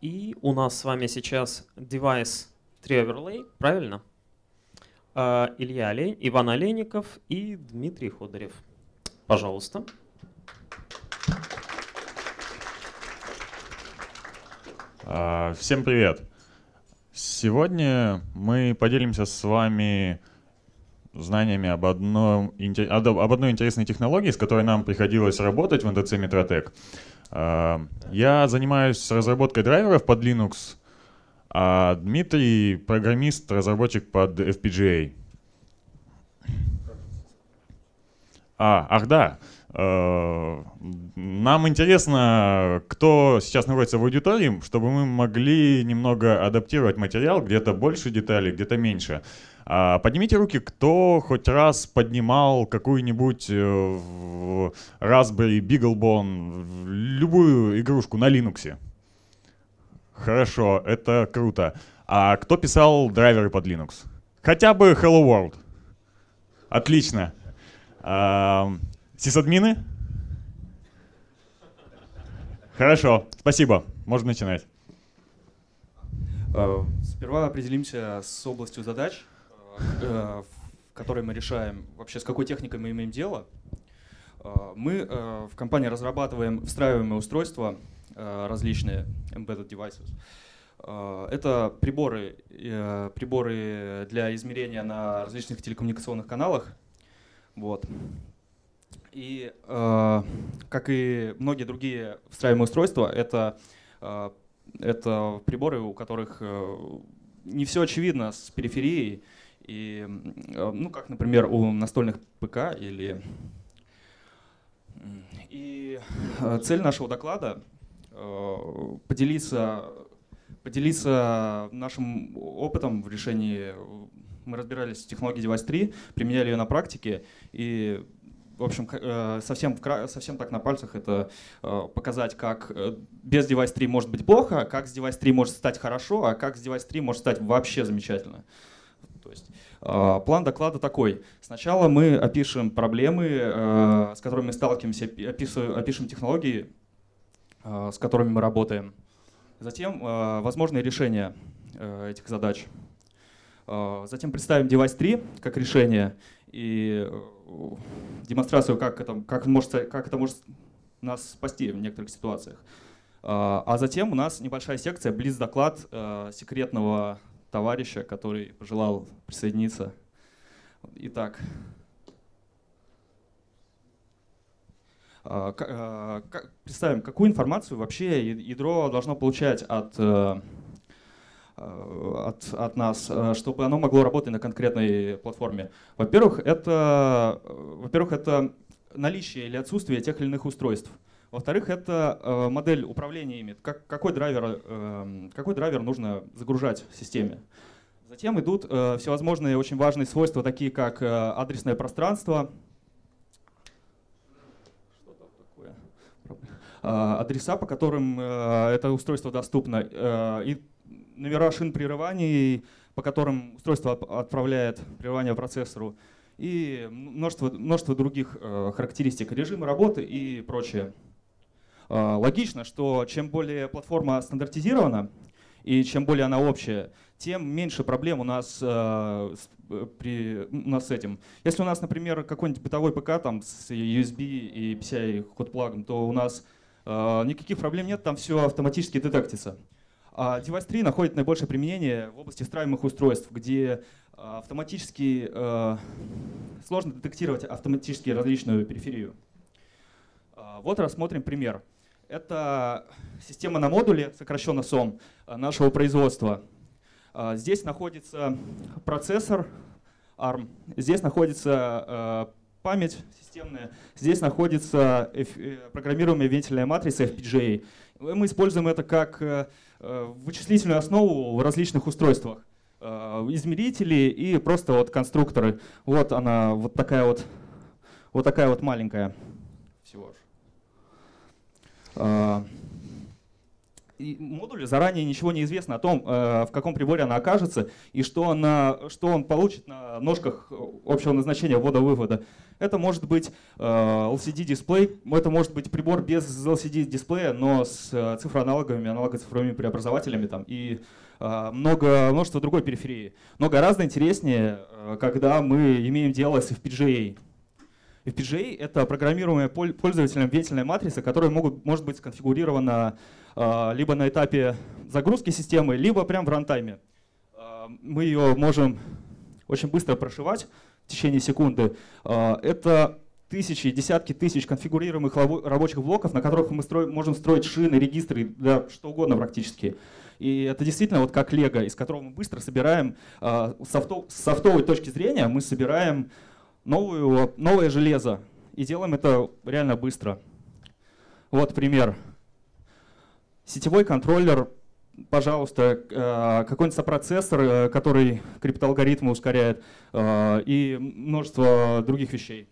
И у нас с вами сейчас девайс 3 Overlay, правильно? А, Илья Олень, Иван Олейников и Дмитрий Ходорев. Пожалуйста. А, всем привет! Сегодня мы поделимся с вами знаниями об, одном, об одной интересной технологии, с которой нам приходилось работать в НТЦ Метротек. Эм, я занимаюсь разработкой драйверов под Linux, а Дмитрий — программист, разработчик под FPGA. А, ах да, э, нам интересно, кто сейчас находится в аудитории, чтобы мы могли немного адаптировать материал, где-то больше деталей, где-то меньше. А, поднимите руки, кто хоть раз поднимал какую-нибудь э, Raspberry, BeagleBone, любую игрушку на Linux? Хорошо, это круто. А кто писал драйверы под Linux? Хотя бы Hello World. Отлично. А, сисадмины? Хорошо, спасибо. Можно начинать. Э, сперва определимся с областью задач. Э, в которой мы решаем вообще, с какой техникой мы имеем дело. Э, мы э, в компании разрабатываем встраиваемые устройства, различные embedded devices. Это приборы, приборы для измерения на различных телекоммуникационных каналах. Вот. И как и многие другие встраиваемые устройства, это, это приборы, у которых не все очевидно с периферией, и, э, ну, как, например, у настольных ПК или... И э, цель нашего доклада э, — поделиться, поделиться нашим опытом в решении... Мы разбирались в технологии Device 3, применяли ее на практике, и в общем, совсем, совсем так на пальцах это показать, как без Device 3 может быть плохо, а как с Device 3 может стать хорошо, а как с Device 3 может стать вообще замечательно. То есть а, план доклада такой. Сначала мы опишем проблемы, а, с которыми мы сталкиваемся, опишем технологии, а, с которыми мы работаем. Затем возможные решения этих задач. Затем представим девайс 3 как решение и э, демонстрацию, как это, как, может, как это может нас спасти в некоторых ситуациях. А затем у нас небольшая секция, близ доклад э, секретного товарища, который пожелал присоединиться. Итак, а, а, представим, какую информацию вообще ядро должно получать от, э, э, от, от нас, э, чтобы оно могло работать на конкретной платформе? Во-первых, это, во-первых, это наличие или отсутствие тех или иных устройств. Во-вторых, это э, модель управления ими. Как, какой, драйвер, э, какой драйвер нужно загружать в системе? Затем идут э, всевозможные очень важные свойства, такие как э, адресное пространство, а, адреса, по которым э, это устройство доступно, э, и номера шин прерываний, по которым устройство отправляет прерывание процессору, и множество, множество других э, характеристик режима работы и прочее. Э, логично, что чем более платформа стандартизирована и чем более она общая, тем меньше проблем у нас э, э при, у нас с этим. Если у нас, например, какой-нибудь бытовой ПК там с USB и PCI ходплагом, то у нас э, никаких проблем нет, там все автоматически детектится. А девайс 3 находит наибольшее применение в области встраиваемых устройств, где э, автоматически э, сложно детектировать автоматически различную периферию. Вот рассмотрим пример. Это система на модуле, сокращенно SOM, э, нашего производства. Э, здесь находится процессор ARM, здесь находится э, память системная, здесь находится программируемая вентильная матрица FPGA. Мы используем это как вычислительную основу в различных устройствах. Измерители и просто вот конструкторы. Вот она вот такая вот, вот такая вот маленькая всего лишь. А, и модулю заранее ничего не известно о том, э, в каком приборе она окажется и что, она, что он получит на ножках общего назначения ввода-вывода. Это может быть э, LCD-дисплей, это может быть прибор без LCD-дисплея, но с э, цифроаналоговыми, аналогоцифровыми преобразователями там, и много, множество другой периферии. Но гораздо интереснее, когда мы имеем дело с FPGA. FPGA — это программируемая пользователем ветельная матрица, которая могут, может быть сконфигурирована а, либо на этапе загрузки системы, либо прямо в рантайме. А, мы ее можем очень быстро прошивать в течение секунды. А, это тысячи, десятки тысяч конфигурируемых рабочих блоков, на которых мы строим, можем строить шины, регистры, да, что угодно практически. И это действительно вот как лего, из которого мы быстро собираем, э, софтов, с софтовой точки зрения мы собираем новую, новое железо. И делаем это реально быстро. Вот пример. Сетевой контроллер, пожалуйста, э, какой-нибудь сопроцессор, э, который криптоалгоритмы ускоряет, э, и множество других вещей.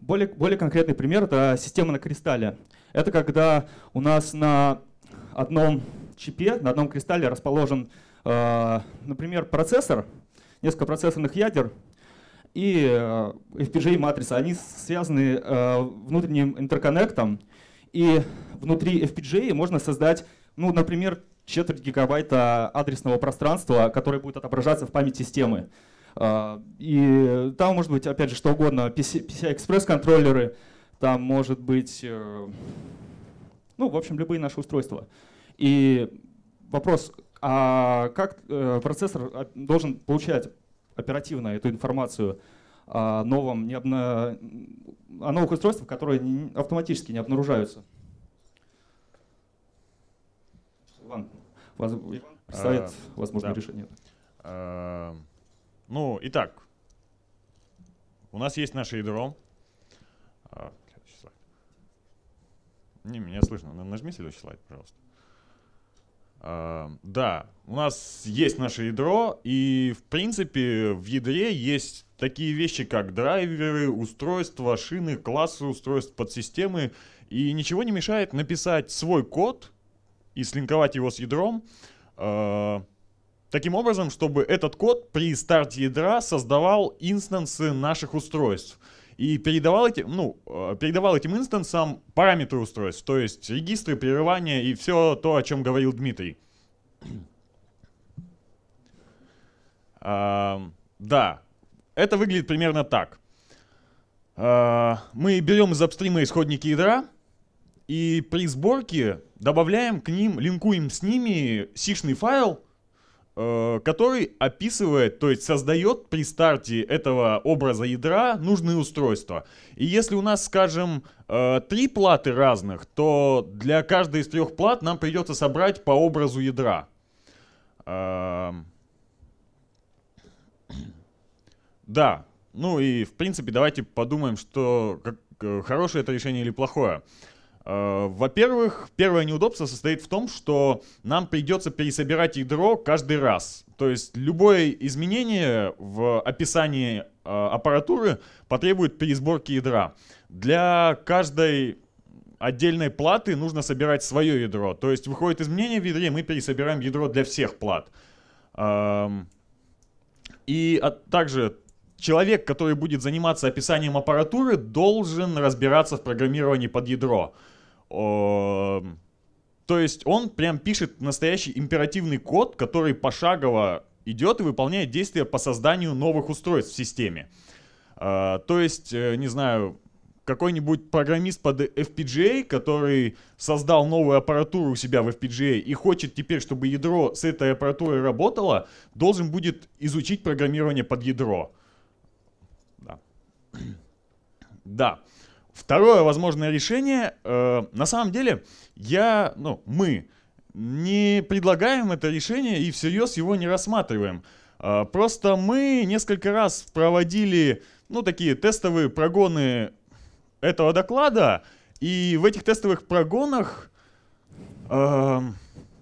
Более, более конкретный пример — это система на кристалле. Это когда у нас на одном чипе, на одном кристалле расположен, например, процессор — несколько процессорных ядер и э, FPGA-матрица. Они связаны э, внутренним интерконнектом, и внутри FPGA можно создать, ну, например, четверть гигабайта адресного пространства, которое будет отображаться в память системы. Э, и там может быть, опять же, что угодно, PCI-экспресс контроллеры, там может быть, ну, в общем, любые наши устройства. И вопрос, а как э, процессор а, должен получать оперативно эту информацию о новом, не обна... о новых устройствах, которые автоматически не обнаруживаются? Иван, вас, представит а, возможное да. решение. А, ну, итак, у нас есть наше ядро. не, меня слышно. Нажми следующий слайд, пожалуйста. Эм, да, у нас есть наше ядро, и в принципе в ядре есть такие вещи, как драйверы, устройства, шины, классы устройств, подсистемы, и ничего не мешает написать свой код и слинковать его с ядром, э, таким образом, чтобы этот код при старте ядра создавал инстансы наших устройств — и передавал этим, ну, э, передавал этим инстансам параметры устройств, то есть регистры, прерывания и все то, о чем говорил Дмитрий. Uh, да, это выглядит примерно так. Uh, мы берем из апстрима исходники ядра и при сборке добавляем к ним, линкуем с ними сишный файл, Э, который описывает, то есть создает при старте этого образа ядра нужные устройства. И если у нас, скажем, э, три платы разных, то для каждой из трех плат нам придется собрать по образу ядра. Эм. Да, ну и в принципе давайте подумаем, что как, э, хорошее это решение или плохое. Э, во-первых, первое неудобство состоит в том, что нам придется пересобирать ядро каждый раз. То есть любое изменение в описании э, аппаратуры потребует пересборки ядра. Для каждой отдельной платы нужно собирать свое ядро. То есть выходит изменение в ядре, мы пересобираем ядро для всех плат. Эм, и также человек, который будет заниматься описанием аппаратуры, должен разбираться в программировании под ядро. Эм, то есть он прям пишет настоящий императивный код, который пошагово идет и выполняет действия по созданию новых устройств в системе. Э, то есть, э, не знаю, какой-нибудь программист под FPGA, который создал новую аппаратуру у себя в FPGA и хочет теперь, чтобы ядро с этой аппаратурой работало, должен будет изучить программирование под ядро. Да. да. Второе возможное решение, э, на самом деле, я, ну, мы не предлагаем это решение и всерьез его не рассматриваем. Э, просто мы несколько раз проводили, ну, такие тестовые прогоны этого доклада, и в этих тестовых прогонах э,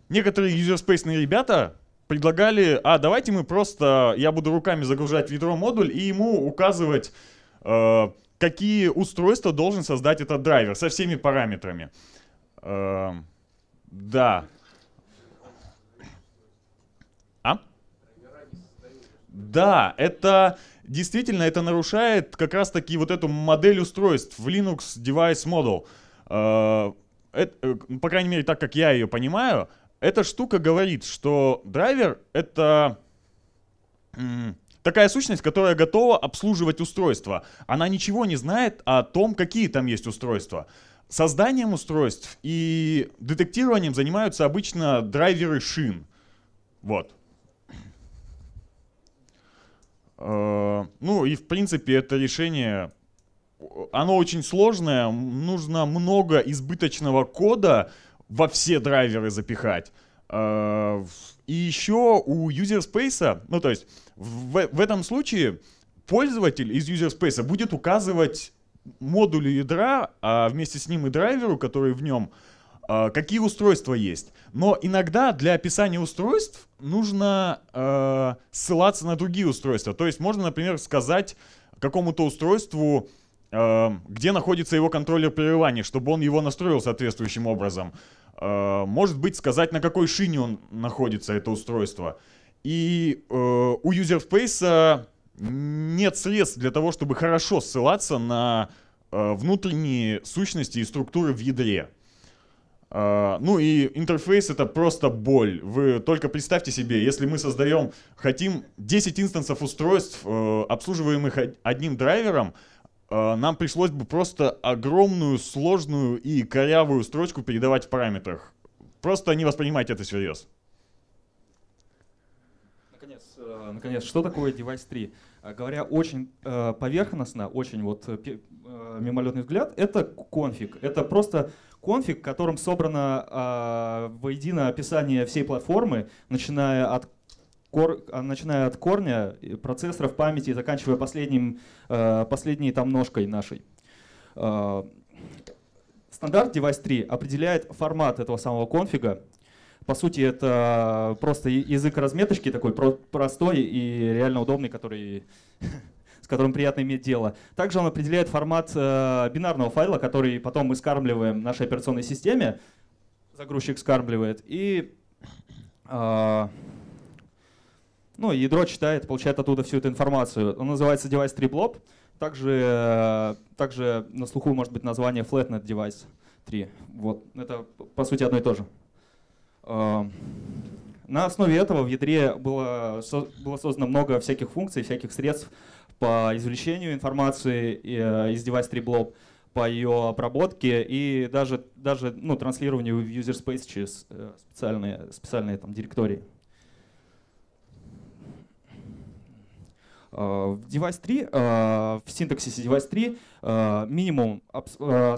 некоторые юзерспейсные ребята предлагали, а давайте мы просто, я буду руками загружать ведро модуль и ему указывать, э, какие устройства должен создать этот драйвер со всеми параметрами. Э, да. А? Да, это действительно это нарушает как раз таки вот эту модель устройств в Linux Device Model. Э, это, э, по крайней мере, так как я ее понимаю, эта штука говорит, что драйвер это такая сущность, которая готова обслуживать устройство. Она ничего не знает о том, какие там есть устройства. Созданием устройств и детектированием занимаются обычно драйверы шин. Вот. Э, ну и в принципе это решение, оно очень сложное, нужно много избыточного кода во все драйверы запихать. Э, и еще у user space, ну то есть в, в этом случае пользователь из user space будет указывать модулю ядра, а вместе с ним и драйверу, который в нем, а, какие устройства есть. Но иногда для описания устройств нужно э, ссылаться на другие устройства. То есть можно, например, сказать какому-то устройству, э, где находится его контроллер прерывания, чтобы он его настроил соответствующим образом. Э, может быть, сказать, на какой шине он находится, это устройство. И э, у юзерспейса нет средств для того, чтобы хорошо ссылаться на э, внутренние сущности и структуры в ядре. Э, ну и интерфейс это просто боль. Вы только представьте себе, если мы создаем, хотим 10 инстансов устройств, обслуживаемых одним драйвером, а, нам пришлось бы просто огромную, сложную и корявую строчку передавать в параметрах. Просто не воспринимайте это всерьез. Наконец, э, наконец, что такое Device 3? А, говоря очень э, поверхностно, очень вот э, мимолетный взгляд, это конфиг. Это просто конфиг, в котором собрано а, воедино описание всей платформы, начиная от кор, а, начиная от корня процессоров памяти и заканчивая последним, э, последней там ножкой нашей. Э, стандарт Device 3 определяет формат этого самого конфига. По сути, это просто язык разметочки такой простой и реально удобный, который, с которым приятно иметь дело. Также он определяет формат э, бинарного файла, который потом мы скармливаем нашей операционной системе. Загрузчик скармливает. И Uh, ну, ядро читает, получает оттуда всю эту информацию. Он называется Device 3blob. Также, э, также на слуху может быть название Flatnet Device 3. Вот. Это по сути одно и то же. Эм, на основе этого в ядре было, было создано много всяких функций, всяких средств по извлечению информации э, из Device 3blob, по ее обработке и даже, даже ну, транслированию в user space через э, специальные, специальные там, директории. В Device 3, э, в синтаксисе Device 3 э, минимум, э,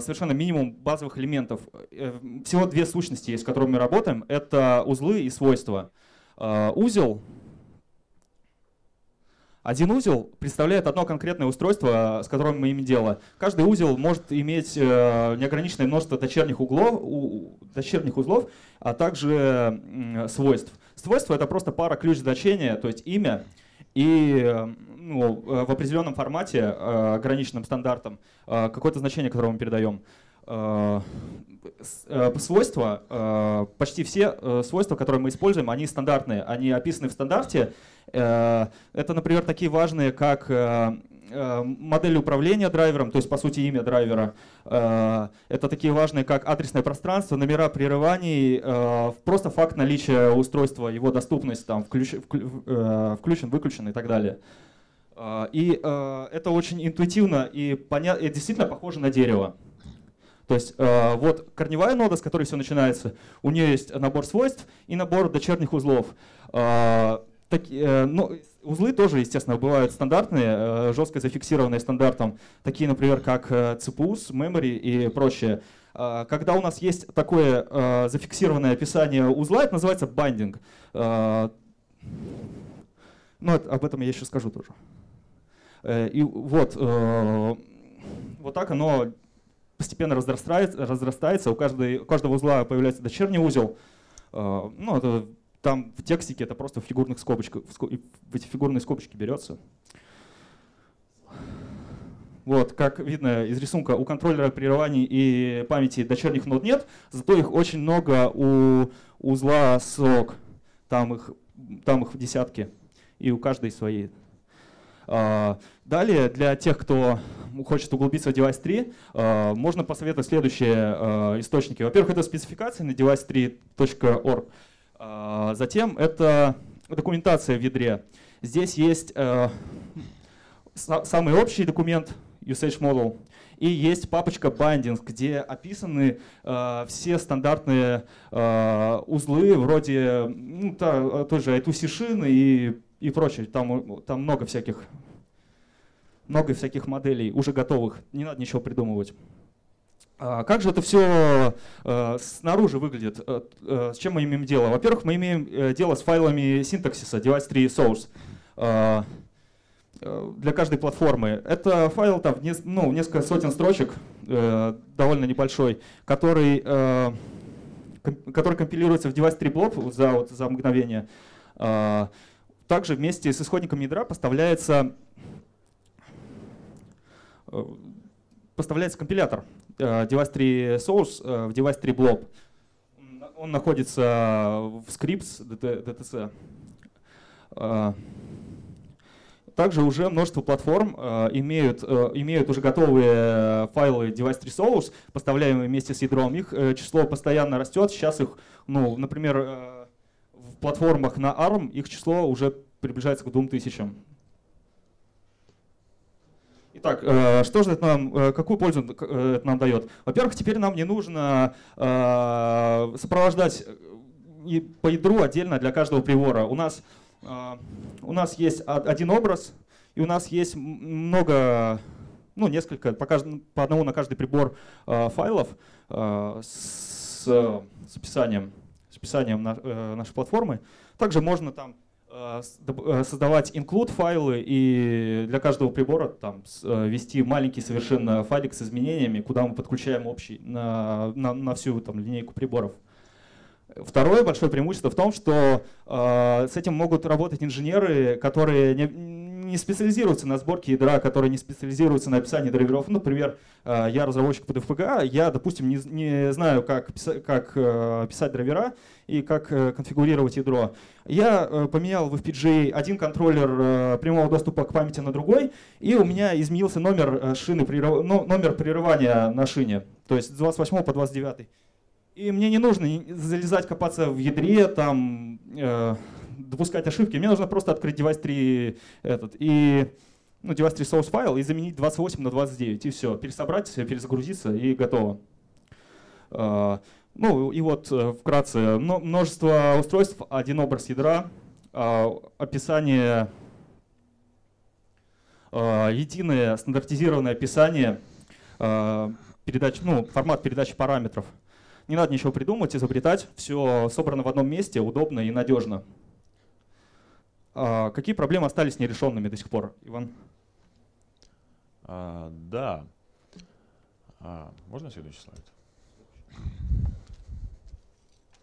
совершенно минимум базовых элементов. Всего две сущности с которыми мы работаем. Это узлы и свойства. Узел один узел представляет одно конкретное устройство, с которым мы имеем дело. Каждый узел может иметь неограниченное множество дочерних, углов, дочерних узлов, а также свойств. Свойства — это просто пара ключ значения, то есть имя — и ну, э, в определенном формате, э, ограниченным стандартом, э, какое-то значение, которое мы передаем. Э, э, свойства, э, почти все свойства, которые мы используем, они стандартные, они описаны в стандарте. Это, например, такие важные, как модель управления драйвером, то есть по сути имя драйвера. Это такие важные, как адресное пространство, номера прерываний, просто факт наличия устройства, его доступность, там, включен, выключен и так далее. И это очень интуитивно и, понятно, и действительно похоже на дерево. То есть э, вот корневая нода, с которой все начинается, у нее есть набор свойств и набор дочерних узлов. Э, так, э, ну, узлы тоже, естественно, бывают стандартные, жестко зафиксированные стандартом, такие, например, как э, CPUs, memory и прочее. когда у нас есть такое зафиксированное описание узла, это называется бандинг. ну, об этом я еще скажу тоже. и вот, вот так оно постепенно разрастается, разрастается у, каждой, у каждого узла появляется дочерний узел. Э, ну, это, там в текстике это просто в фигурных скобочках, в эти фигурные скобочки берется. Вот, как видно из рисунка, у контроллера прерываний и памяти дочерних нод нет, зато их очень много у узла сок. Там их, там их в десятки. И у каждой свои а, далее, для тех, кто хочет углубиться в девайс 3, а, можно посоветовать следующие а, источники. Во-первых, это спецификации на device3.org. Затем это документация в ядре. Здесь есть самый общий документ usage model, и есть папочка bindings, где описаны э, все стандартные э, узлы вроде ну, та, той же i2C-шины и и прочее. Там, э, там много всяких много всяких моделей уже готовых, не надо ничего придумывать. А как же это все э, снаружи выглядит? Э, с чем мы имеем дело? Во-первых, мы имеем дело с файлами синтаксиса device 3 source а, для каждой платформы. Это файл там ну, несколько сотен строчек, довольно небольшой, который, который компилируется в device 3 blob за, вот, за мгновение. А, также вместе с исходником ядра поставляется, э, поставляется компилятор device э, 3 source э, в device 3 blob. Он находится в scripts DTC. Также уже множество платформ э, имеют, э, имеют уже готовые файлы Device 3 Source, поставляемые вместе с ядром. Их э, число постоянно растет. Сейчас их, ну, например, платформах на ARM их число уже приближается к 2000. Итак, э, что же это нам, э, какую пользу э, это нам дает? Во-первых, теперь нам не нужно сопровождать по ядру отдельно для каждого привора. У нас, у нас есть один образ, и у нас есть много, ну, несколько, по, каждому, по одному на каждый прибор файлов с, с описанием с описанием на, э, нашей платформы. Также можно там э, э, создавать include файлы и для каждого прибора там э, вести маленький совершенно файлик с изменениями, куда мы подключаем общий на, на, на всю там линейку приборов. Второе большое преимущество в том, что э, с этим могут работать инженеры, которые не, не специализируется на сборке ядра, которые не специализируется на описании драйверов. Ну, например, э, я разработчик под FPGA, я, допустим, не, не знаю, как, писать, как э, писать драйвера и как э, конфигурировать ядро. Я поменял в FPGA один контроллер прямого доступа к памяти на другой, и у меня изменился номер, шины, номер прерывания на шине, то есть с 28 по 29. И мне не нужно залезать, копаться в ядре, там допускать ошибки. Мне нужно просто открыть девайс 3 этот, и ну, девайс 3 source файл и заменить 28 на 29, и все, пересобрать, перезагрузиться и готово. А, ну и вот э, вкратце, множество устройств, один образ ядра, а, описание, а, единое стандартизированное описание, передач, ну, формат передачи параметров. Не надо ничего придумать, изобретать, все собрано в одном месте, удобно и надежно. А, какие проблемы остались нерешенными до сих пор, Иван? А, да. А, можно следующий слайд?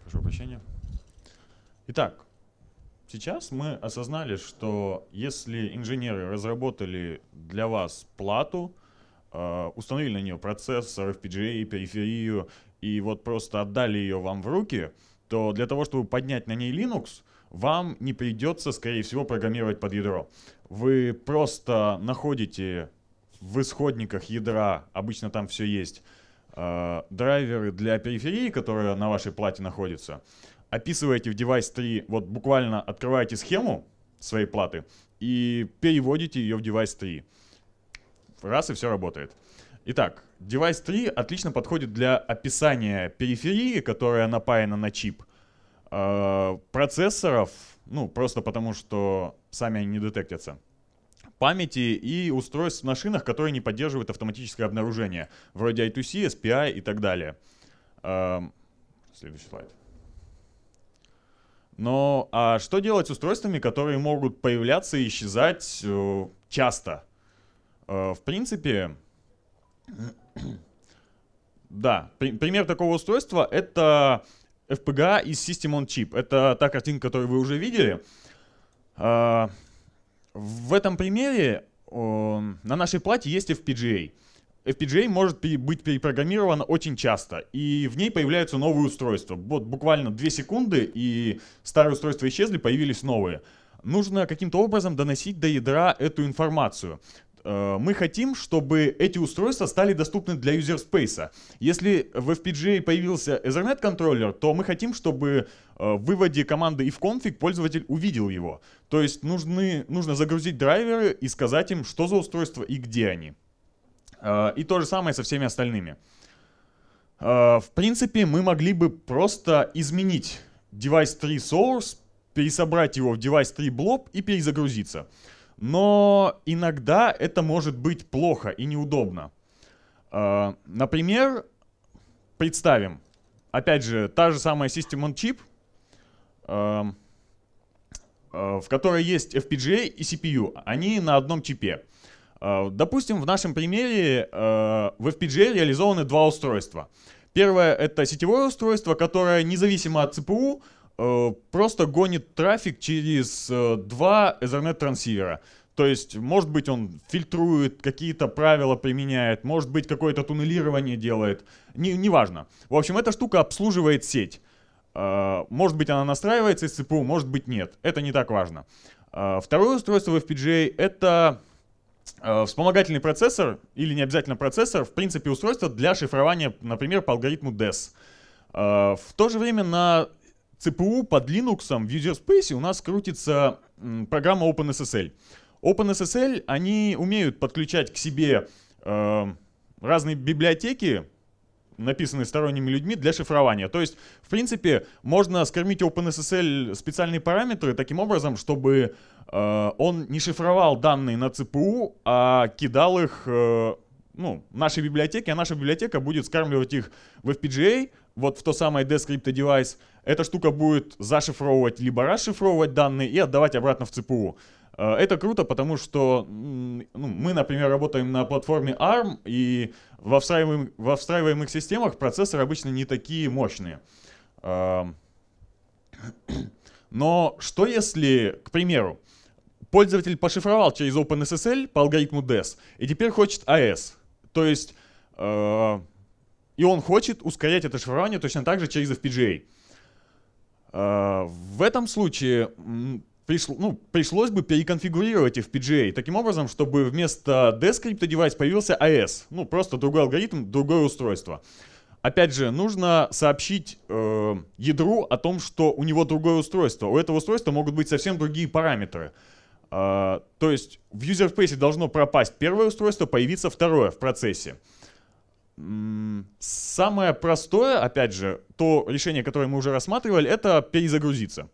Прошу прощения. Итак, сейчас мы осознали, что если инженеры разработали для вас плату, а, установили на нее процессор, FPGA, периферию, и вот просто отдали ее вам в руки, то для того, чтобы поднять на ней Linux, вам не придется, скорее всего, программировать под ядро. Вы просто находите в исходниках ядра, обычно там все есть, э, драйверы для периферии, которые на вашей плате находятся, описываете в девайс 3, вот буквально открываете схему своей платы и переводите ее в девайс 3. Раз и все работает. Итак, девайс 3 отлично подходит для описания периферии, которая напаяна на чип – Э, процессоров, ну, просто потому что сами они не детектятся памяти и устройств в машинах, которые не поддерживают автоматическое обнаружение, вроде I2C, SPI и так далее. Эм, следующий слайд. Но а что делать с устройствами, которые могут появляться и исчезать э, часто? Э, в принципе, да, пример такого устройства это FPGA из System on Chip. Это та картинка, которую вы уже видели. А, в этом примере на нашей плате есть FPGA. FPGA может быть перепрограммирована очень часто, и в ней появляются новые устройства. Вот буквально 2 секунды, и старые устройства исчезли, появились новые. Нужно каким-то образом доносить до ядра эту информацию. Э, мы хотим, чтобы эти устройства стали доступны для user space. Если в FPGA появился Ethernet контроллер, то мы хотим, чтобы э, в выводе команды if config пользователь увидел его. То есть нужны, нужно загрузить драйверы и сказать им, что за устройство и где они. Э, и то же самое со всеми остальными. В принципе, мы могли бы просто изменить девайс 3 source, пересобрать его в девайс 3 blob и перезагрузиться но иногда это может быть плохо и неудобно. А, например, представим, опять же, та же самая System on Chip, а, а, в которой есть FPGA и CPU, они на одном чипе. Допустим, в нашем примере в FPGA реализованы два устройства. Первое — это сетевое устройство, которое независимо от CPU Э, просто гонит трафик через э, два Ethernet-трансивера. То есть, может быть, он фильтрует, какие-то правила применяет, может быть, какое-то туннелирование делает. Не, неважно. В общем, эта штука обслуживает сеть. Э, может быть, она настраивается из ЦПУ, может быть, нет. Это не так важно. Второе устройство в FPGA — это вспомогательный процессор, или не обязательно процессор, в принципе, устройство для шифрования, например, по алгоритму DES. В то же время на ЦПУ под Linux в user у нас крутится программа OpenSSL. OpenSSL, они умеют подключать к себе э, разные библиотеки, написанные сторонними людьми, для шифрования. То есть, в принципе, можно скормить OpenSSL специальные параметры таким образом, чтобы э, он не шифровал данные на ЦПУ, а кидал их э, ну, нашей библиотеке, а наша библиотека будет скармливать их в FPGA, вот в то самое Descript Device, эта штука будет зашифровывать либо расшифровывать данные и отдавать обратно в ЦПУ. Э, это круто, потому что ну, мы, например, работаем на платформе ARM, и во, встраиваем, во встраиваемых системах процессоры обычно не такие мощные. Эм, но что если, к примеру, пользователь пошифровал через OpenSSL по алгоритму DES и теперь хочет AS? То есть э, и он хочет ускорять это шифрование точно так же через FPGA. А, в этом случае пришло, ну, пришлось бы переконфигурировать FPGA таким образом, чтобы вместо Descript девайс появился AS. Ну, просто другой алгоритм, другое устройство. Опять же, нужно сообщить э, ядру о том, что у него другое устройство. У этого устройства могут быть совсем другие параметры. Э, то есть в user space должно пропасть первое устройство, появиться второе в процессе. Самое простое, опять же, то решение, которое мы уже рассматривали, это перезагрузиться.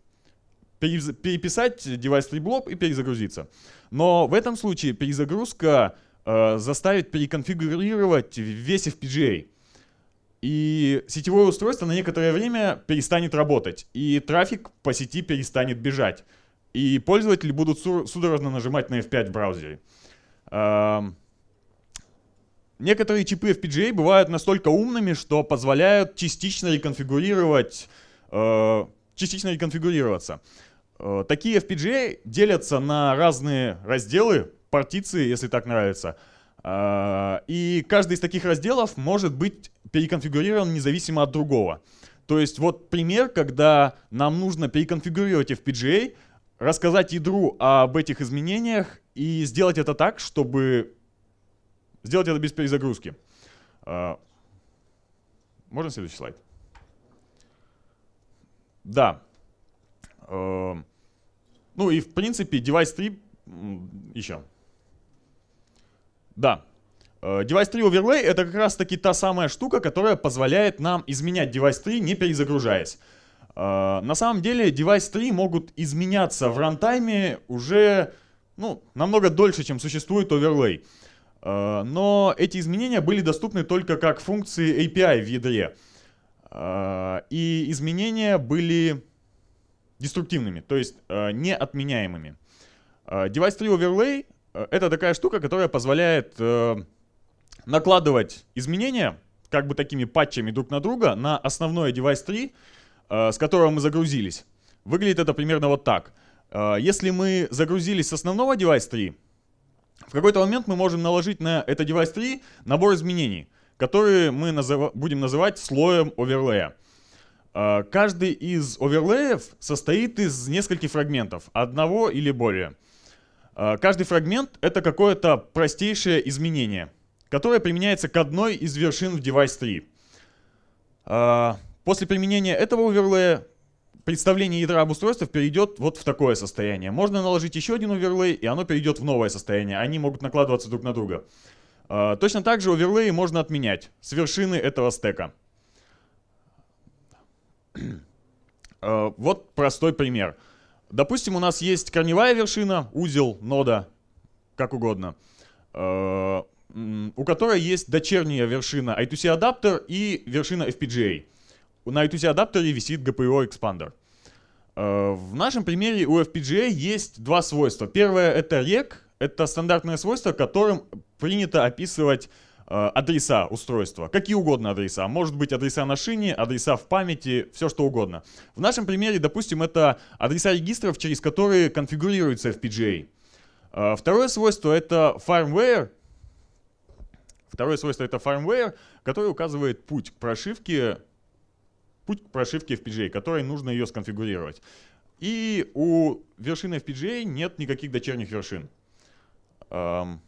Переписать девайс LibLob и перезагрузиться. Но в этом случае перезагрузка э, заставит переконфигурировать весь FPGA. И сетевое устройство на некоторое время перестанет работать, и трафик по сети перестанет бежать. И пользователи будут судорожно нажимать на F5 в браузере. Э, Некоторые чипы FPGA бывают настолько умными, что позволяют частично реконфигурировать, э, частично реконфигурироваться. Э, такие FPGA делятся на разные разделы, партиции, если так нравится. Э, и каждый из таких разделов может быть переконфигурирован независимо от другого. То есть вот пример, когда нам нужно переконфигурировать FPGA, рассказать ядру об этих изменениях и сделать это так, чтобы Сделать это без перезагрузки. А, можно следующий слайд? Да. А, ну и в принципе девайс 3 еще. Да. А, девайс 3 Overlay это как раз таки та самая штука, которая позволяет нам изменять девайс 3, не перезагружаясь. На самом деле девайс 3 могут изменяться в рантайме уже ну, намного дольше, чем существует оверлей. Э, но эти изменения были доступны только как функции API в ядре. Э, и изменения были деструктивными, то есть э, неотменяемыми. Device Tree Overlay — это такая штука, которая позволяет накладывать изменения, как бы такими патчами друг на друга, на основное Device Tree, с которого мы загрузились. Выглядит это примерно вот так. Если мы загрузились с основного Device 3, в какой-то момент мы можем наложить на это девайс 3 набор изменений, которые мы назыв... будем называть слоем оверлея. А, каждый из оверлеев состоит из нескольких фрагментов, одного или более. А, каждый фрагмент — это какое-то простейшее изменение, которое применяется к одной из вершин в девайс 3. А, после применения этого оверлея представление ядра об устройстве перейдет вот в такое состояние. Можно наложить еще один оверлей, и оно перейдет в новое состояние. Они могут накладываться друг на друга. А, точно так же оверлей можно отменять с вершины этого стека. А, вот простой пример. Допустим, у нас есть корневая вершина, узел, нода, как угодно, а, у которой есть дочерняя вершина I2C адаптер и вершина FPGA на u адаптере висит GPIO Expander. Э, в нашем примере у FPGA есть два свойства. Первое — это REC, это стандартное свойство, которым принято описывать э, адреса устройства, какие угодно адреса. Может быть адреса на шине, адреса в памяти, все что угодно. В нашем примере, допустим, это адреса регистров, через которые конфигурируется FPGA. Э, второе свойство это firmware. Второе свойство это firmware, которое указывает путь к прошивке путь к прошивке FPGA, которой нужно ее сконфигурировать. И у вершины FPGA нет никаких дочерних вершин. Эм.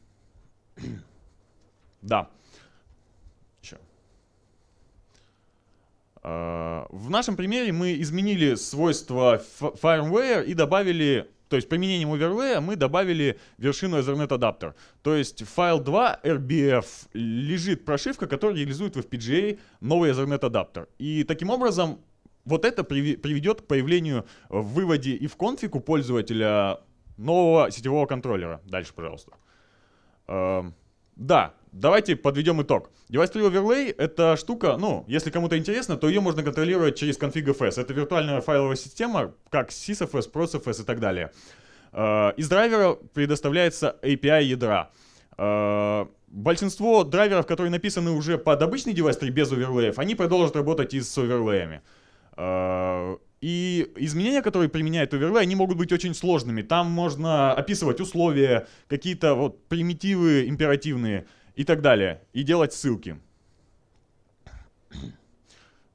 Да. Э, в нашем примере мы изменили свойства FireWare и добавили то есть применением оверлея мы добавили вершину Ethernet адаптер. То есть в файл 2 RBF лежит прошивка, которая реализует в FPGA новый Ethernet адаптер. И таким образом вот это приведет к появлению в выводе и в конфигу пользователя нового сетевого контроллера. Дальше, пожалуйста. Эм, да, Давайте подведем итог. Device Tree Overlay — это штука, ну, если кому-то интересно, то ее можно контролировать через config.fs. Это виртуальная файловая система, как sysfs, procfs и так далее. Э, из драйвера предоставляется API ядра. Э, большинство драйверов, которые написаны уже под обычный девайс 3 без оверлеев, они продолжат работать и с оверлеями. Э, и изменения, которые применяет оверлей, они могут быть очень сложными. Там можно описывать условия, какие-то вот примитивы императивные — и так далее. И делать ссылки.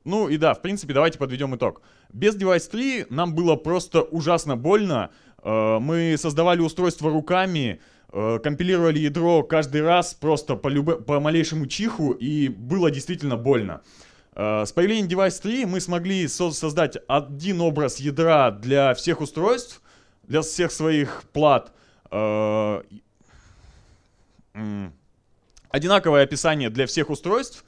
Ну и да, в принципе, давайте подведем итог. Без Device 3 нам было просто ужасно больно. Э, мы создавали устройство руками, э, компилировали ядро каждый раз просто по, люб... по малейшему чиху, и было действительно больно. Э, с появлением Device 3 мы смогли создать один образ ядра для всех устройств, для всех своих плат одинаковое описание для всех устройств.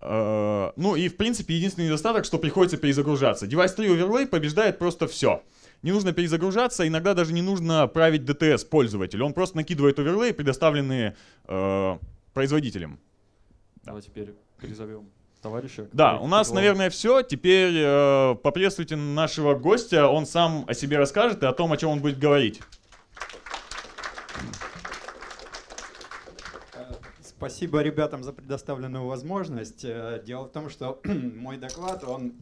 Э, ну и, в принципе, единственный недостаток, что приходится перезагружаться. Девайс 3 Overlay побеждает просто все. Не нужно перезагружаться, иногда даже не нужно править DTS пользователя, Он просто накидывает оверлей, предоставленные э, производителем. Давай теперь перезовем товарища. Да, у нас, призывал. наверное, все. Теперь э, поприветствуйте нашего гостя. Он сам о себе расскажет и о том, о чем он будет говорить. Спасибо ребятам за предоставленную возможность. Э, дело в том, что мой доклад, он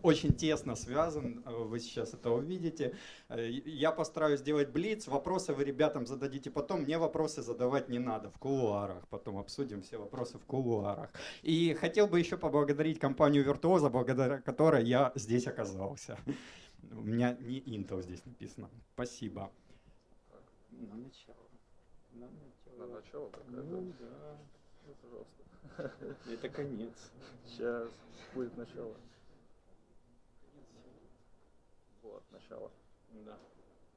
очень тесно связан, э, вы сейчас это увидите. Э, я постараюсь сделать блиц, вопросы вы ребятам зададите потом, мне вопросы задавать не надо, в кулуарах, потом обсудим все вопросы в кулуарах. И хотел бы еще поблагодарить компанию Виртуоза, благодаря которой я здесь оказался. У меня не Intel здесь написано. Спасибо. На начало. На начало на начало ну, да? Ну, пожалуйста. Это конец. Сейчас будет начало. Вот, начало. Да,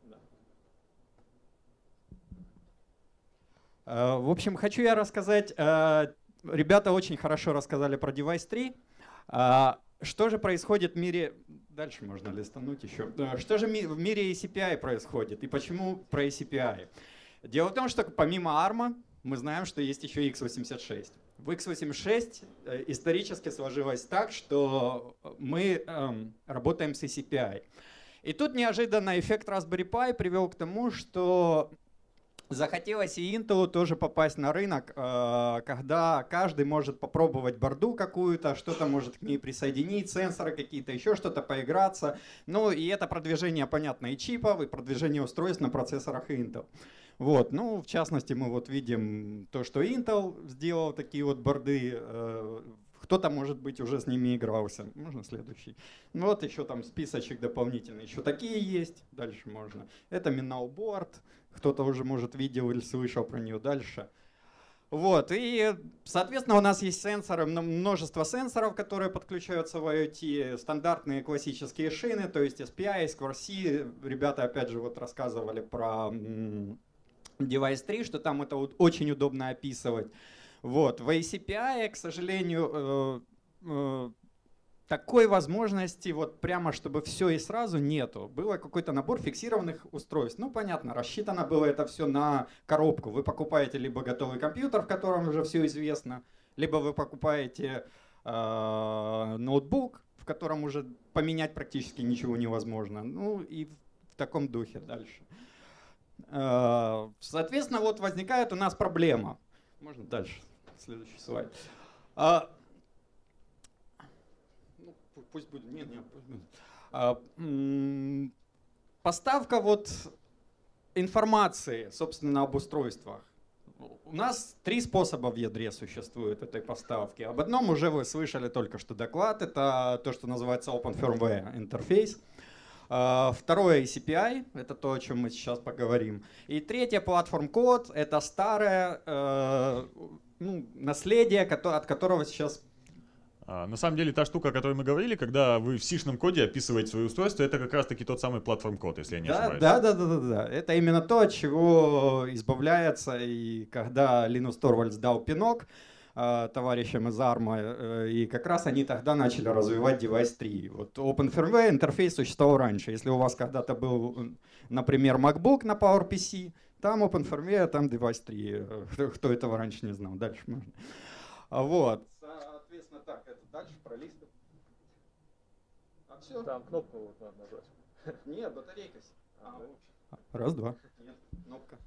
да. Э, в общем, хочу я рассказать, э, ребята очень хорошо рассказали про Device 3. Э, что же происходит в мире... Дальше можно листануть еще. Что же в мире ACPI происходит и почему про ACPI? Дело в том, что помимо ARMA мы знаем, что есть еще x86. В x86 э, исторически сложилось так, что э, мы эм, работаем с CCPI. И тут неожиданно эффект Raspberry Pi привел к тому, что захотелось и Intel тоже попасть на рынок, э, когда каждый может попробовать борду какую-то, что-то может к ней присоединить, сенсоры какие-то, еще что-то поиграться. Ну и это продвижение, понятно, и чипов, и продвижение устройств на процессорах Intel. Вот, ну, в частности, мы вот видим то, что Intel сделал такие вот борды, э, кто-то, может быть, уже с ними игрался. Можно следующий. Ну, вот еще там списочек дополнительный. Еще такие есть. Дальше можно. Это Миналборд. Кто-то уже, может, видел или слышал про нее дальше. Вот, и, соответственно, у нас есть сенсоры, множество сенсоров, которые подключаются в IoT, стандартные классические шины, то есть SPI, SQRC. Ребята, опять же, вот рассказывали про Device 3, что там это очень удобно описывать. Вот. В ACPI, к сожалению, э, э, такой возможности вот прямо, чтобы все и сразу нету. Было какой-то набор фиксированных устройств. Ну, понятно, рассчитано было это все на коробку. Вы покупаете либо готовый компьютер, в котором уже все известно, либо вы покупаете э, ноутбук, в котором уже поменять практически ничего невозможно. Ну и в таком духе дальше. Э, соответственно, вот возникает у нас проблема. Можно дальше, следующий слайд. А, ну, пусть будет. Нет, нет. будет. А, поставка вот информации, собственно, об устройствах. У нас три способа в ядре существует этой поставки. Об одном уже вы слышали только что доклад. Это то, что называется Open Firmware интерфейс. А, второе ACPI — это то, о чем мы сейчас поговорим. И третье — платформ-код. Это старое э, ну, наследие, от которого сейчас а, на самом деле, та штука, о которой мы говорили, когда вы в сишном коде описываете свое устройство, это как раз-таки тот самый платформ-код, если я не да, ошибаюсь. Да, да, да, да, да. Это именно то, от чего избавляется, и когда линус Torvalds дал пинок, Э, товарищем из ARM, э, и как раз они тогда начали развивать Device 3. Вот Open Firmware интерфейс существовал раньше. Если у вас когда-то был, например, MacBook на PowerPC, там Open Firmware, там Device 3. Э, кто этого раньше не знал, дальше можно. А вот. Соответственно, так, это дальше про листы. А все? Там кнопку вот надо нажать. Нет, батарейка. А, а, раз, два. Нет, кнопка.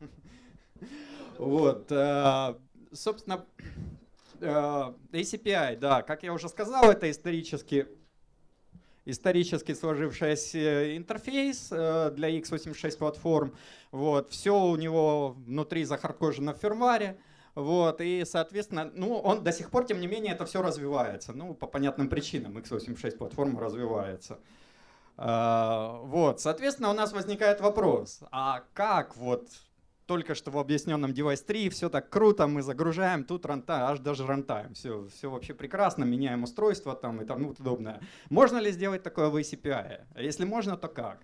Вот. Собственно, Э, ACPI, да, как я уже сказал, это исторически исторически сложившийся интерфейс э, для x86 платформ. Вот, все у него внутри захардкожено в фермаре. Вот, и, соответственно, ну, он до сих пор, тем не менее, это все развивается. Ну, по понятным причинам x86 платформа развивается. Э, вот, соответственно, у нас возникает вопрос, а как вот только что в объясненном девайс 3, все так круто, мы загружаем, тут ранта, аж даже рантаем. Все, все вообще прекрасно, меняем устройство там и тому вот подобное. Можно ли сделать такое в ACPI? Если можно, то как?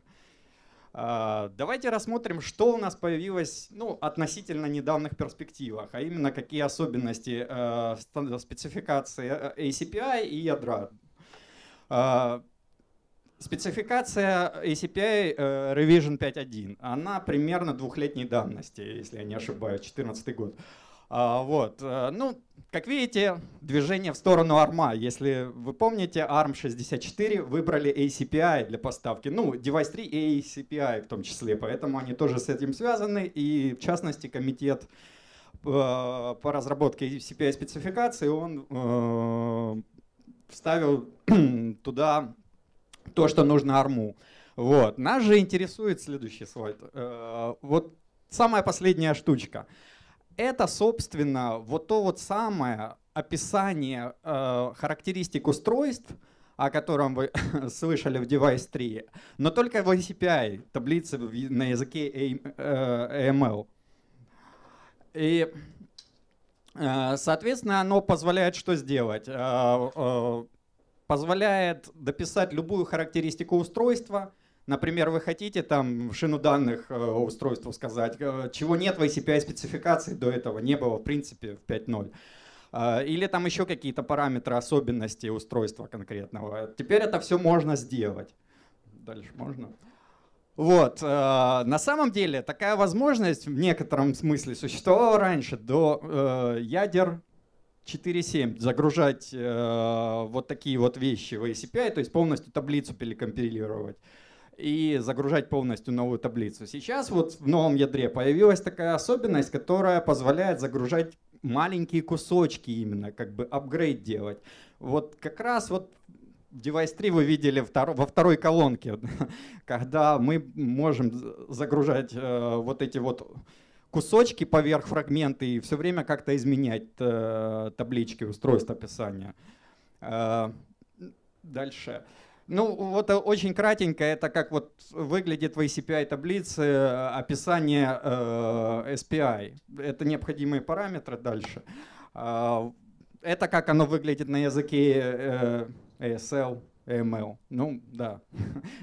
А, давайте рассмотрим, что у нас появилось ну, относительно недавних перспективах, а именно какие особенности э, спецификации э, ACPI и ядра. А, Спецификация ACPI э, Revision 5.1, она примерно двухлетней давности, если я не ошибаюсь, 2014 год. А, вот. Э, ну, как видите, движение в сторону ARM. Если вы помните, ARM64 выбрали ACPI для поставки. Ну, Device 3 и ACPI в том числе, поэтому они тоже с этим связаны. И в частности, комитет э, по разработке ACPI спецификации, он вставил туда то, что нужно арму. Вот. Нас же интересует следующий слайд. Э, вот самая последняя штучка. Это, собственно, вот то вот самое описание э, характеристик устройств, о котором вы слышали в Device 3, но только в API, таблицы на языке AML. Э, И, соответственно, оно позволяет что сделать? позволяет дописать любую характеристику устройства. Например, вы хотите там в шину данных э, устройства сказать, э, чего нет в ACPI спецификации, до этого не было в принципе в 5.0. А, или там еще какие-то параметры, особенности устройства конкретного. Теперь это все можно сделать. Дальше можно. Вот, э, на самом деле такая возможность в некотором смысле существовала раньше до ядер 4.7 загружать э, вот такие вот вещи в ACPI, то есть полностью таблицу перекомпилировать и загружать полностью новую таблицу. Сейчас вот в новом ядре появилась такая особенность, которая позволяет загружать маленькие кусочки именно, как бы апгрейд делать. Вот как раз вот девайс 3 вы видели во второй колонке, когда мы можем загружать э, вот эти вот кусочки поверх фрагменты и все время как-то изменять э, таблички устройств описания. Э, дальше. Ну, вот очень кратенько, это как вот выглядит в ACPI таблице э, описание э, SPI. Это необходимые параметры дальше. Э, это как оно выглядит на языке э, ASL. ML. Ну, да.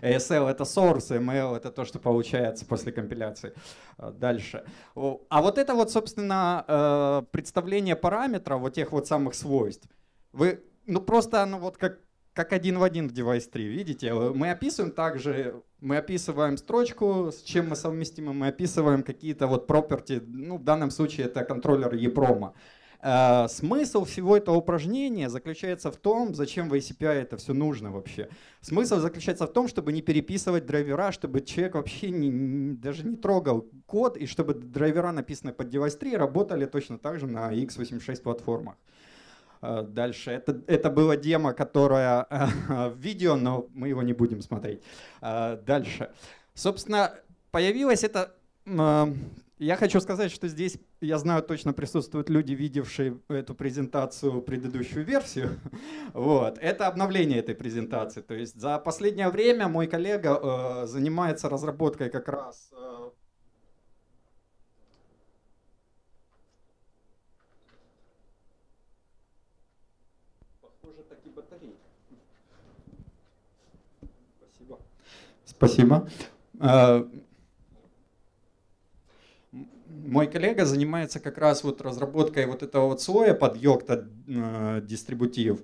ASL — это source, ML — это то, что получается после компиляции. А, дальше. А вот это вот, собственно, э, представление параметров вот тех вот самых свойств. Вы, ну, просто оно ну, вот как как один в один в девайс 3, видите? Э, мы описываем также, мы описываем строчку, с чем мы совместимы, мы описываем какие-то вот property, ну, в данном случае это контроллер EPROM. А, смысл всего этого упражнения заключается в том, зачем в ACPI это все нужно вообще. Смысл заключается в том, чтобы не переписывать драйвера, чтобы человек вообще не, даже не трогал код, и чтобы драйвера, написанные под девайс 3, работали точно так же на x86 платформах. А, дальше. Это, это было демо, которое в а, видео, но мы его не будем смотреть. Дальше. Собственно, появилась это я хочу сказать, что здесь, я знаю, точно присутствуют люди, видевшие эту презентацию, предыдущую версию. Вот. Это обновление этой презентации. То есть за последнее время мой коллега э, занимается разработкой как раз... Э, Похоже, таки батареи. Спасибо. Спасибо. Э, мой коллега занимается как раз вот разработкой вот этого вот слоя под Yocto э, дистрибутив,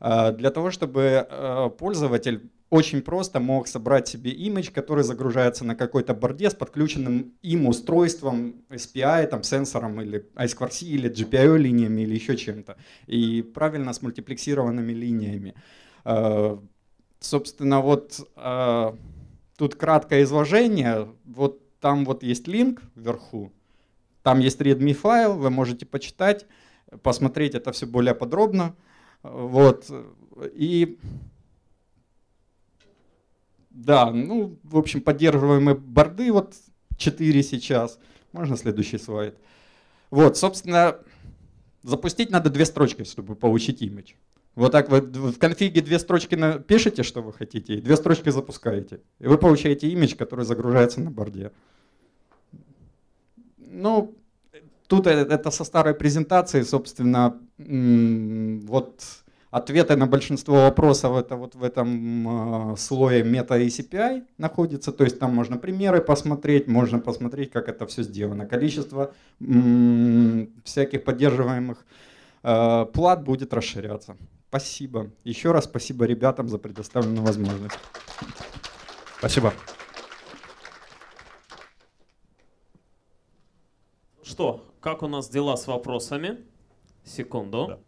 э, для того, чтобы э, пользователь очень просто мог собрать себе имидж, который загружается на какой-то борде с подключенным им устройством, SPI, там, сенсором или I2C или GPIO линиями, или еще чем-то. И правильно с мультиплексированными линиями. Собственно, вот тут краткое изложение. Вот там вот есть линк вверху, там есть readme файл, вы можете почитать, посмотреть это все более подробно. Вот. И да, ну, в общем, поддерживаем мы борды, вот 4 сейчас. Можно следующий слайд? Вот, собственно, запустить надо две строчки, чтобы получить имидж. Вот так вот в конфиге две строчки напишите, что вы хотите, и две строчки запускаете. И вы получаете имидж, который загружается на борде. Ну, тут э, это со старой презентации, собственно, вот ответы на большинство вопросов это вот в этом а, слое мета и CPI находится, то есть там можно примеры посмотреть, можно посмотреть, как это все сделано. Количество всяких поддерживаемых а, плат будет расширяться. Спасибо. Еще раз спасибо ребятам за предоставленную возможность. Спасибо. Что, как у нас дела с вопросами? Секунду. Да.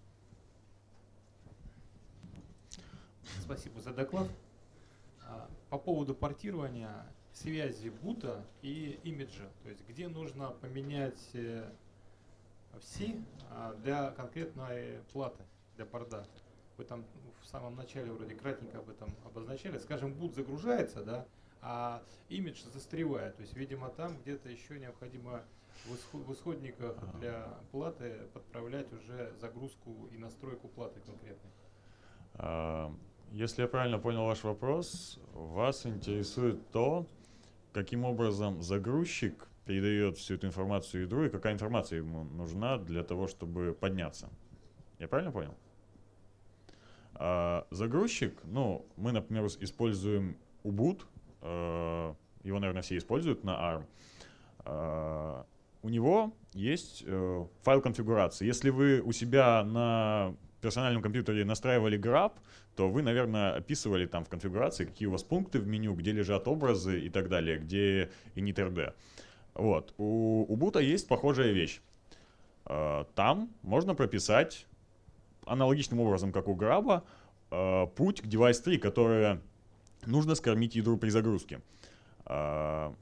Спасибо за доклад. А, по поводу портирования связи бута и имиджа, то есть где нужно поменять э, все а, для конкретной платы, для борда. Вы там в самом начале вроде кратенько об этом обозначали. Скажем, бут загружается, да, а имидж застревает. То есть, видимо, там где-то еще необходимо в исходниках для платы подправлять уже загрузку и настройку платы конкретной. А, если я правильно понял ваш вопрос, вас интересует то, каким образом загрузчик передает всю эту информацию ядру и какая информация ему нужна для того, чтобы подняться. Я правильно понял? А, загрузчик, ну, мы, например, используем Ubud, а, его, наверное, все используют на ARM. А, у него есть э, файл конфигурации. Если вы у себя на персональном компьютере настраивали граб, то вы, наверное, описывали там в конфигурации, какие у вас пункты в меню, где лежат образы и так далее, где init.rd. Вот. У Ubuntu есть похожая вещь. Э, там можно прописать аналогичным образом, как у граба, э, путь к девайс 3, который нужно скормить ядру при загрузке. Э,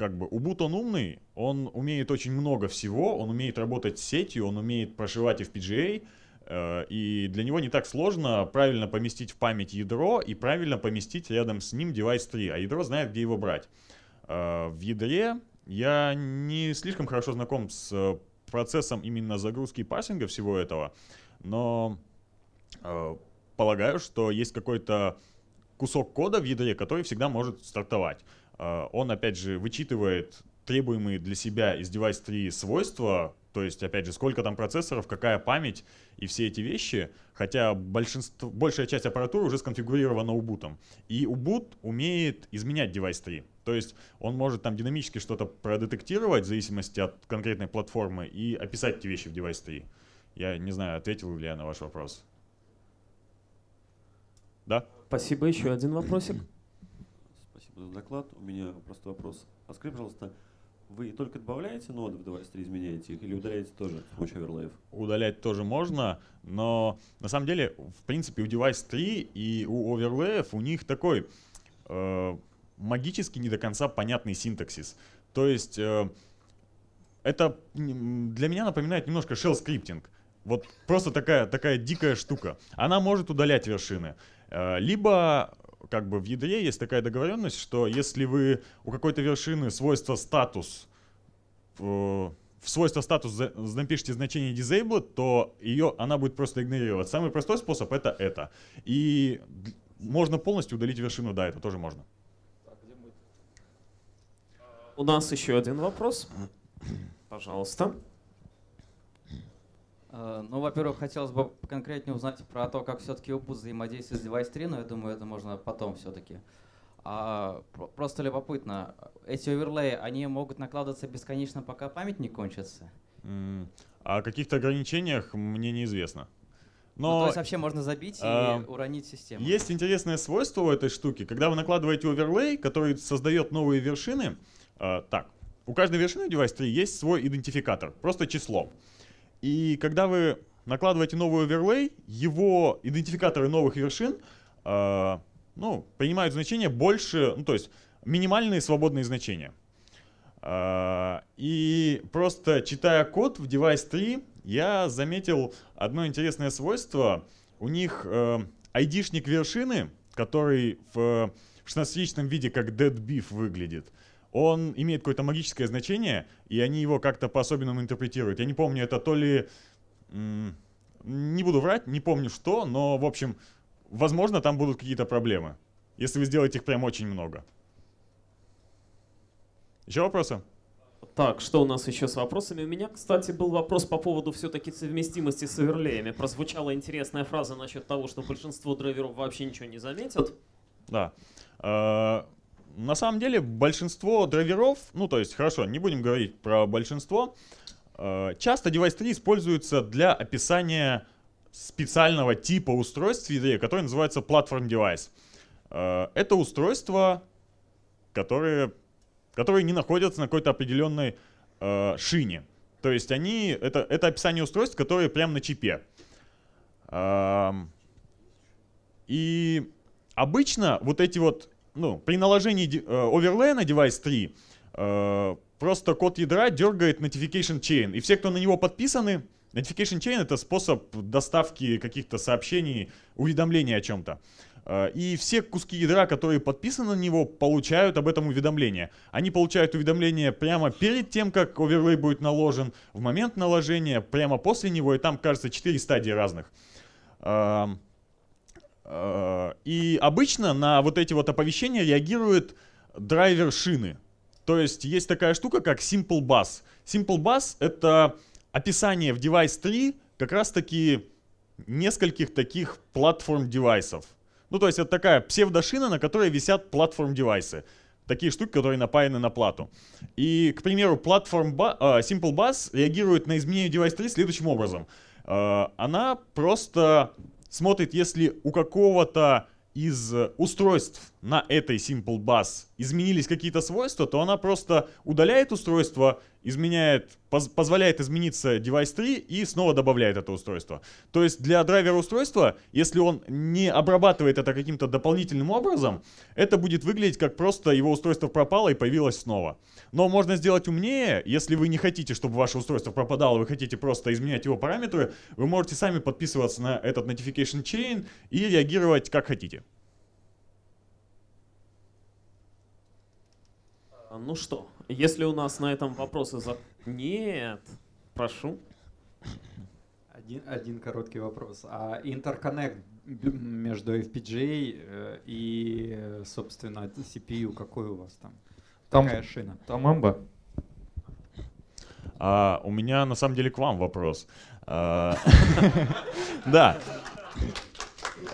как бы Убут он умный, он умеет очень много всего, он умеет работать с сетью, он умеет прошивать FPGA, э, и для него не так сложно правильно поместить в память ядро и правильно поместить рядом с ним девайс 3, а ядро знает, где его брать. Э, в ядре я не слишком хорошо знаком с э, процессом именно загрузки и парсинга всего этого, но э, полагаю, что есть какой-то кусок кода в ядре, который всегда может стартовать. А, он, опять же, вычитывает требуемые для себя из Device 3 свойства, то есть, опять же, сколько там процессоров, какая память и все эти вещи, хотя большинство, большая часть аппаратуры уже сконфигурирована убутом. И убут умеет изменять девайс 3. То есть он может там динамически что-то продетектировать в зависимости от конкретной платформы и описать эти вещи в девайс 3. Я не знаю, ответил ли я на ваш вопрос. Да? Спасибо. Еще один вопросик доклад. У меня просто вопрос. А скажи, пожалуйста, вы только добавляете ноды в device 3, изменяете их или удаляете тоже с помощью Overlay? Удалять тоже можно, но на самом деле, в принципе, у device 3 и у Overlay у них такой э, магически не до конца понятный синтаксис. То есть э, это для меня напоминает немножко shell скриптинг. Вот просто такая, такая дикая штука. Она может удалять вершины. Э, либо как бы в ядре есть такая договоренность, что если вы у какой-то вершины свойство статус э, в свойство статус напишите значение disabled, то ее, она будет просто игнорировать. Самый простой способ это это. И можно полностью удалить вершину, да, это тоже можно. А, у нас еще один вопрос. Пожалуйста. Э, ну, во-первых, хотелось бы конкретнее узнать про то, как все-таки ОПУ взаимодействует с Device 3, но я думаю, это можно потом все-таки. А, просто любопытно, эти оверлеи, они могут накладываться бесконечно, пока память не кончится? Mm. О каких-то ограничениях мне неизвестно. Но, ну, то есть вообще можно забить и а, уронить систему. Есть интересное свойство у этой штуки. Когда вы накладываете оверлей, который создает новые вершины, э, так, у каждой вершины в девайс 3 есть свой идентификатор, просто число. И когда вы накладываете новый оверлей, его идентификаторы новых вершин э, ну, принимают значение больше, ну, то есть минимальные свободные значения. Э, и просто читая код в Device 3, я заметил одно интересное свойство. У них э, id вершины, который в 16-личном виде как dead beef выглядит, он имеет какое-то магическое значение, и они его как-то по-особенному интерпретируют. Я не помню, это то ли... Не буду врать, не помню что, но, в общем, возможно, там будут какие-то проблемы. Если вы сделаете их прям очень много. Еще вопросы? Так, что у нас еще с вопросами? У меня, кстати, был вопрос по поводу все-таки совместимости с оверлеями. Прозвучала интересная фраза насчет того, что большинство драйверов вообще ничего не заметят. Да. А, на самом деле большинство драйверов, ну то есть хорошо, не будем говорить про большинство, э, часто девайс 3 используется для описания специального типа устройств IDE, который называется платформ девайс. Э, это устройства, которые, которые не находятся на какой-то определенной э, шине. То есть они, это, это описание устройств, которые прямо на чипе. Эм, и обычно вот эти вот ну, при наложении оверлея э, на девайс 3 э, просто код ядра дергает notification chain. И все, кто на него подписаны, notification chain — это способ доставки каких-то сообщений, уведомлений о чем-то. Э, и все куски ядра, которые подписаны на него, получают об этом уведомление. Они получают уведомление прямо перед тем, как оверлей будет наложен, в момент наложения, прямо после него, и там, кажется, 4 стадии разных. Эм, Э, и обычно на вот эти вот оповещения реагирует драйвер шины. То есть есть такая штука, как Simple Bus. Simple Bus — это описание в Device 3 как раз-таки нескольких таких платформ-девайсов. Ну, то есть это такая псевдошина, на которой висят платформ-девайсы. Такие штуки, которые напаяны на плату. И, к примеру, платформ э, Simple Bus реагирует на изменение Device 3 следующим образом. Э, она просто смотрит, если у какого-то из э, устройств на этой Simple Bus изменились какие-то свойства, то она просто удаляет устройство, изменяет, поз позволяет измениться девайс 3 и снова добавляет это устройство. То есть для драйвера устройства, если он не обрабатывает это каким-то дополнительным образом, это будет выглядеть как просто его устройство пропало и появилось снова. Но можно сделать умнее, если вы не хотите, чтобы ваше устройство пропадало, вы хотите просто изменять его параметры, вы можете сами подписываться на этот notification chain и реагировать как хотите. А, ну что, если у нас на этом вопросы за... Нет, прошу. Один, один короткий вопрос. А интерконнект между FPGA э, и, собственно, CPU какой у вас там? там Какая шина? Там амба. А, у меня на самом деле к вам вопрос. А, да.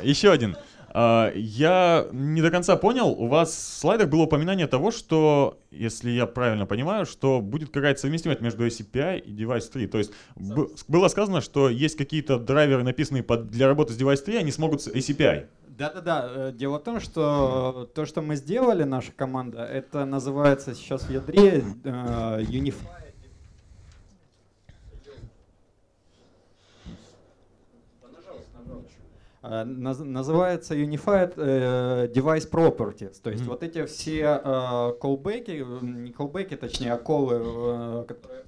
Еще один. А, я не до конца понял, у вас в слайдах было упоминание того, что, если я правильно понимаю, что будет какая-то совместимость между ACPI и Device 3. То есть было сказано, что есть какие-то драйверы, написанные под, для работы с Device 3, они смогут с ACPI. Да-да-да. Э, дело в том, что э, то, что мы сделали, наша команда, это называется сейчас в ядре uh, Unify Э, называется Unified э, Device Properties. То есть mm-hmm. вот эти все колбеки, э, не колбеки, точнее, а колы, которые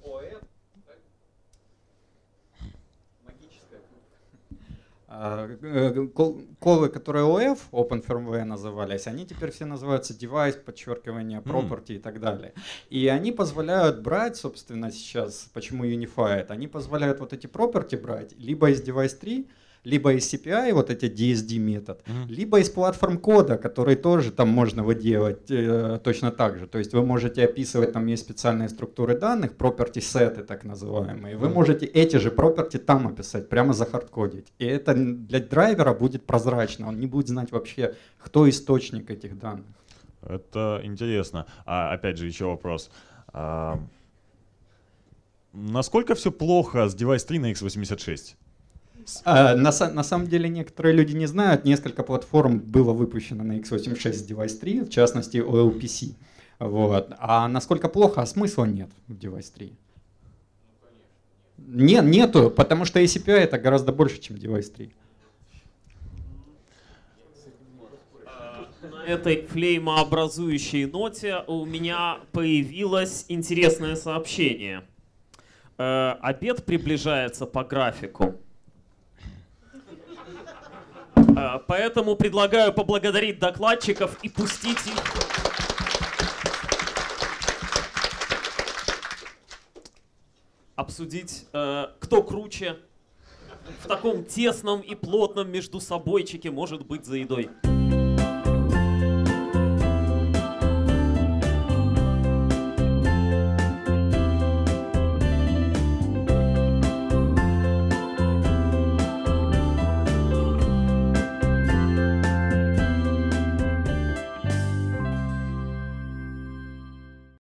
OS, колы, которые OF, Open Firmware назывались, они теперь все называются device, подчеркивание, property mm. и так далее. И они позволяют брать, собственно, сейчас, почему Unified, они позволяют вот эти property брать либо из device 3, либо из CPI, вот эти DSD метод, mm-hmm. либо из платформ кода, который тоже там можно выделать э, точно так же. То есть вы можете описывать, там есть специальные структуры данных, property сеты так называемые. Вы можете эти же property там описать, прямо захардкодить. И это для драйвера будет прозрачно, он не будет знать вообще, кто источник этих данных. Это интересно. А опять же, еще вопрос. А, насколько все плохо с device 3 на x86? А, на, на самом деле некоторые люди не знают, несколько платформ было выпущено на x86 Device 3, в частности OLPC. Вот. А насколько плохо, а смысла нет в Device 3? Нет, нету, потому что ACPI это гораздо больше, чем Device 3. На этой флеймообразующей ноте у меня появилось интересное сообщение. Э, обед приближается по графику. Э, поэтому предлагаю поблагодарить докладчиков и пустить их. обсудить, э, кто круче в таком тесном и плотном между собойчике может быть за едой.